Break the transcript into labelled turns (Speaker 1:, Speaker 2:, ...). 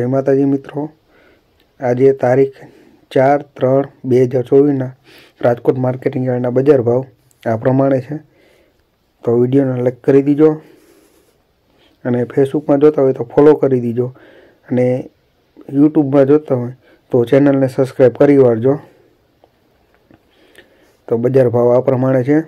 Speaker 1: જય માતાજી મિત્રો આજે તારીખ ચાર ત્રણ બે હજાર ચોવીસના રાજકોટ માર્કેટિંગ યાર્ડના બજાર ભાવ આ પ્રમાણે છે તો વિડીયોને લાઈક કરી દીજો અને ફેસબુકમાં જોતા હોય તો ફોલો કરી દીજો અને યુટ્યુબમાં જોતા હોય તો ચેનલને સબસ્ક્રાઈબ કરી વાળજો તો બજાર ભાવ આ પ્રમાણે છે